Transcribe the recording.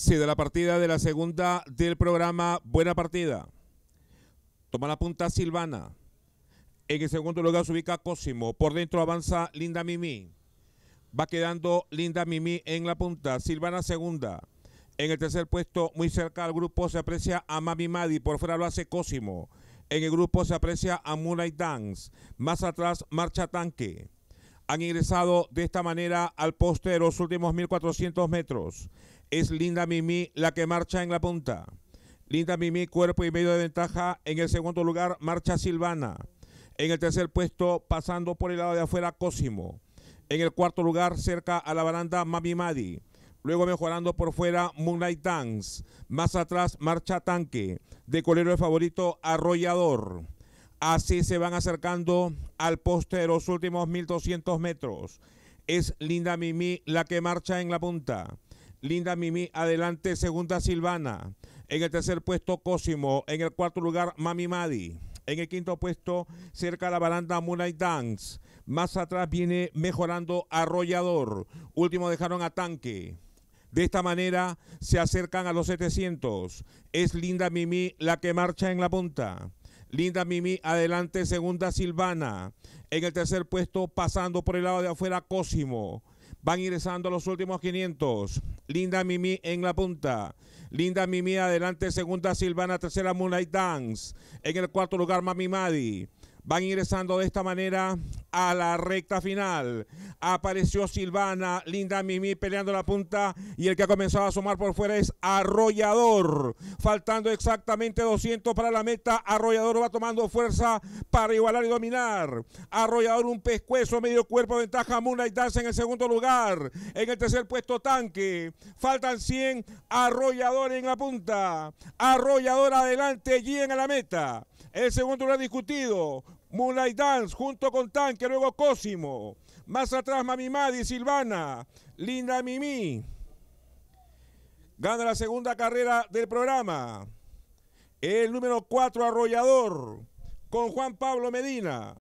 Sí, de la partida de la segunda del programa Buena Partida. Toma la punta Silvana. En el segundo lugar se ubica Cosimo. Por dentro avanza Linda Mimi. Va quedando Linda Mimi en la punta. Silvana segunda. En el tercer puesto, muy cerca al grupo, se aprecia a Mami Madi. Por fuera lo hace Cosimo. En el grupo se aprecia a Moonlight Dance. Más atrás, Marcha Tanque han ingresado de esta manera al poste de los últimos 1400 metros. Es Linda Mimi la que marcha en la punta. Linda Mimi, cuerpo y medio de ventaja. En el segundo lugar, marcha Silvana. En el tercer puesto, pasando por el lado de afuera, Cosimo. En el cuarto lugar, cerca a la baranda, Mami Madi. Luego mejorando por fuera, Moonlight Dance. Más atrás, marcha Tanque. De colero de favorito, Arrollador. Así se van acercando al poste de los últimos 1200 metros. Es Linda Mimi la que marcha en la punta. Linda Mimi adelante, segunda Silvana. En el tercer puesto Cosimo. En el cuarto lugar Mami Madi. En el quinto puesto cerca de la baranda Moonlight Dance. Más atrás viene mejorando Arrollador. Último dejaron a Tanque. De esta manera se acercan a los 700. Es Linda Mimi la que marcha en la punta. Linda Mimi, adelante, segunda Silvana. En el tercer puesto, pasando por el lado de afuera, Cosimo. Van ingresando los últimos 500. Linda Mimi en la punta. Linda Mimi, adelante, segunda Silvana, tercera Moonlight Dance. En el cuarto lugar, Mami Madi. Van ingresando de esta manera a la recta final. Apareció Silvana, Linda Mimi peleando la punta y el que ha comenzado a asomar por fuera es Arrollador. Faltando exactamente 200 para la meta, Arrollador va tomando fuerza para igualar y dominar. Arrollador un pescuezo, medio cuerpo, ventaja y Dance en el segundo lugar. En el tercer puesto Tanque. Faltan 100, Arrollador en la punta. Arrollador adelante, guía a la meta. El segundo lugar discutido Moonlight Dance junto con Tanque, luego Cosimo. Más atrás Mami Madi, Silvana, Linda Mimi. Gana la segunda carrera del programa. El número 4, Arrollador, con Juan Pablo Medina.